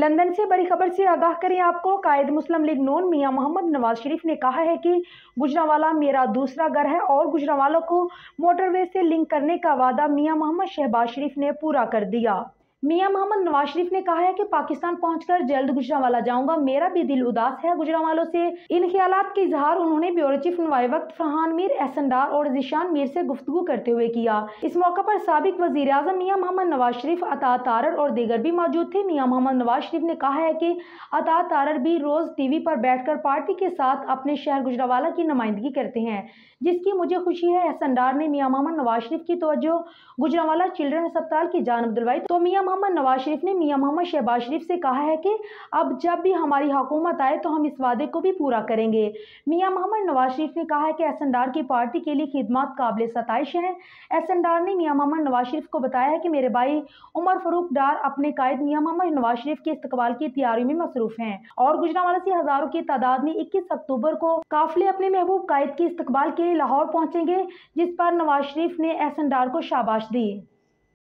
London से बड़ी खबर से आगाह करें आपको कायद मुस्लिम लीग नोन मियां मोहम्मद नवाज शरीफ ने कहा है कि गुजरावाला मेरा दूसरा घर है और गुजरावाला को मोटरवे से लिंक करने का वादा मियां मोहम्मद शहबाज शरीफ ने पूरा कर दिया मियां मोहम्मद नवाज शरीफ ने कहा है कि पाकिस्तान पहुंचकर जल्द गुजरावाला जाऊंगा मेरा भी दिल उदास है गुजरावालों से इन ख्याल के इजहार उन्होंने ब्यूरो चीफ नवाए वक्त फरहान मीर एहसनडार और जिशान मीर से गुफ्तु करते हुए किया इस मौके पर सबक वजीर अजम मियाँ मोहम्मद नवाज शरीफ अता तारर और दीगर भी मौजूद थे मियाँ मोहम्मद नवाज शरीफ ने कहा है कि अता तारर भी रोज़ टी वी पर बैठ कर पार्टी के साथ अपने शहर गुजरावाला की नुमाइंदगी करते हैं जिसकी मुझे खुशी है एहसनडार ने मियाँ मोहम्मद नवाज शरीफ की तोज्जो गुजरावाला चिल्ड्रन अस्पताल की जानब दिलवाई तो मियाँ मोहम्मद नवाज शरीफ ने मियाँ मोहम्मद शहबाज शरीफ से कहा है कि अब जब भी हमारी हुकूमत आए तो हम इस वादे को भी पूरा करेंगे मियाँ मोहम्मद नवाज शरीफ ने कहा है कि एस एन की पार्टी के लिए खिदमत काबिल सतश हैं एस एन डार ने मियाँ मोहम्मद नवाज शरीफ को बताया है कि मेरे भाई उमर फरूक डार अपने कायद मियाँ मोहम्मद नवाज शरीफ के इस्तेवाल की तैयारी में मसरूफ़ हैं और गुजरावाला से हज़ारों की तादाद में इक्कीस अक्टूबर को काफिले अपने महबूब कायद के इस्तकबाल के लिए लाहौर पहुँचेंगे जिस पर नवाज शरीफ ने एस एन डार को शाबाश दी